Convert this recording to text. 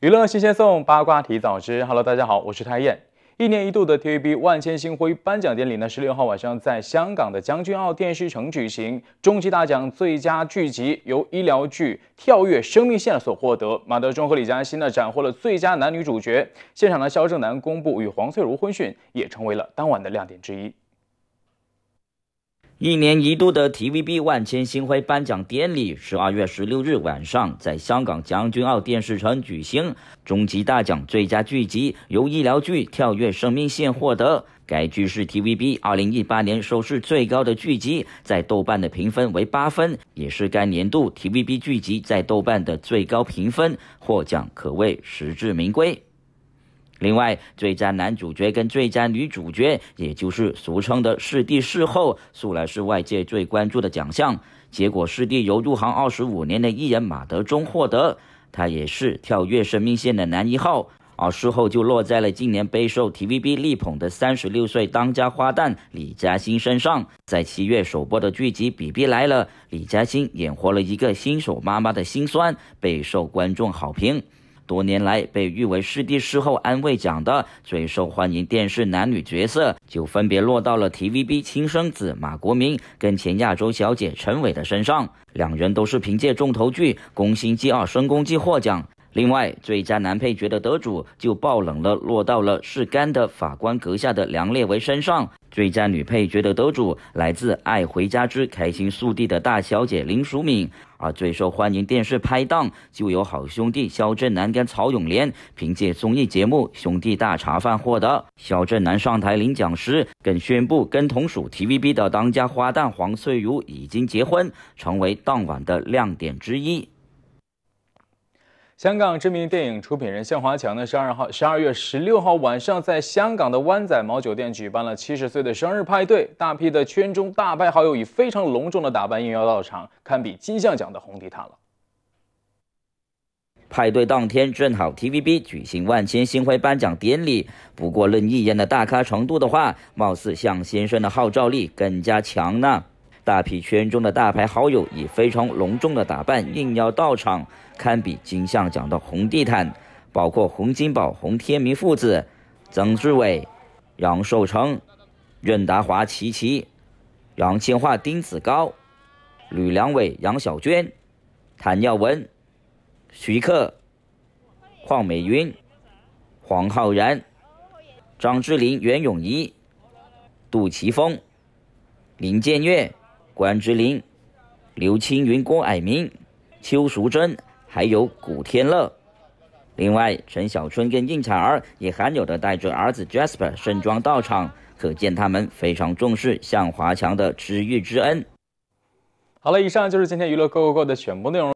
娱乐新鲜送，八卦提早知。Hello，大家好，我是泰燕。一年一度的 TVB 万千星辉颁奖典礼呢，十六号晚上在香港的将军澳电视城举行。终极大奖最佳剧集由医疗剧《跳跃生命线》所获得。马德钟和李嘉欣呢，斩获了最佳男女主角。现场的肖正南公布与黄翠如婚讯，也成为了当晚的亮点之一。一年一度的 TVB 万千星辉颁奖典礼，十二月十六日晚上在香港将军澳电视城举行。终极大奖最佳剧集由医疗剧《跳跃生命线》获得。该剧是 TVB 二零一八年收视最高的剧集，在豆瓣的评分为八分，也是该年度 TVB 剧集在豆瓣的最高评分。获奖可谓实至名归。另外，最佳男主角跟最佳女主角，也就是俗称的视帝视后，素来是外界最关注的奖项。结果，视帝由入行二十五年的艺人马德钟获得，他也是跳跃生命线的男一号；而事后就落在了近年备受 TVB 力捧的三十六岁当家花旦李嘉欣身上。在七月首播的剧集《比比来了》，李嘉欣演活了一个新手妈妈的心酸，备受观众好评。多年来被誉为视帝、师后、安慰奖的最受欢迎电视男女角色，就分别落到了 TVB 亲生子马国明跟前亚洲小姐陈伟的身上。两人都是凭借重头剧《宫心计二》《深宫计》获奖。另外，最佳男配角的得主就爆冷了，落到了是干的《法官阁下》的梁烈唯身上。最佳女配角的得主来自《爱回家之开心速递》的大小姐林淑敏，而最受欢迎电视拍档就有好兄弟萧正楠跟曹永廉，凭借综艺节目《兄弟大茶饭》获得。萧正楠上台领奖时，更宣布跟同属 TVB 的当家花旦黄翠如已经结婚，成为当晚的亮点之一。香港知名电影出品人向华强呢，十二号，十二月十六号晚上，在香港的湾仔毛酒店举办了七十岁的生日派对，大批的圈中大牌好友以非常隆重的打扮应邀到场，堪比金像奖的红地毯了。派对当天正好 TVB 举行万千星辉颁奖典礼，不过论艺人的大咖程度的话，貌似向先生的号召力更加强呢。大批圈中的大牌好友以非常隆重的打扮应邀到场，堪比金像奖的红地毯，包括洪金宝、洪天明父子、曾志伟、杨受成、任达华、齐齐、杨千嬅、丁子高、吕良伟、杨晓娟、谭耀文、徐克、邝美云、黄浩然、张智霖、袁咏仪、杜琪峰、林建岳。关之琳、刘青云、郭蔼明、邱淑贞，还有古天乐。另外，陈小春跟应采儿也罕有的带着儿子 Jasper 盛装到场，可见他们非常重视向华强的知遇之恩。好了，以上就是今天娱乐 GoGoGo 的全部内容。